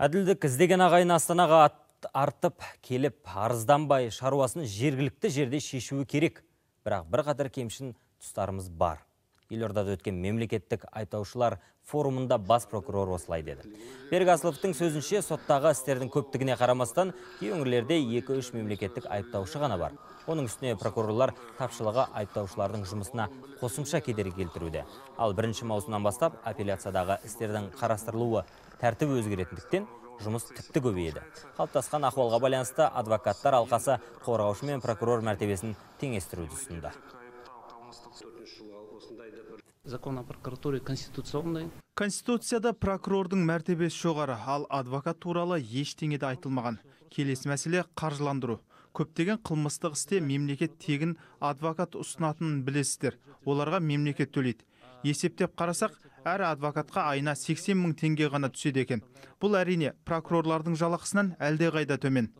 әділдік іздеген ағайын астанаға артып келіп арызданбай шаруасын жергілікті жерде шешуі керек бірақ бір бірқатар кемшін тұстарымыз бар елордада өткен мемлекеттік айтаушылар форумында бас прокурор осылай деді Бергасловтың сөзінше соттағы істердің көптігіне қарамастан кей 2 екі үш мемлекеттік айыптаушы ғана бар оның үстіне прокурорлар тапшылығы айыптаушылардың жұмысына қосымша кедергі келтіруде ал бірінші маусымнан бастап апелляциядағы істердің қарастырылуы тәртіп өзгеретіндіктен жұмыс тіпті көбейеді қалыптасқан ахуалға байланысты адвокаттар алқасы қорғаушы мен прокурор мәртебесін теңестіруді ұсынды закон о прокуратуре конституционный конституцияда прокурордың мәртебесі жоғары ал адвокат туралы ештеңе де айтылмаған келесі мәселе қаржыландыру көптеген қылмыстық істе мемлекет тегін адвокат ұсынатынын білесіздер оларға мемлекет төлейді есептеп қарасақ әр адвокатқа айына 80 мың теңге ғана түседі екен бұл әрине прокурорлардың жалақысынан әлдеқайда төмен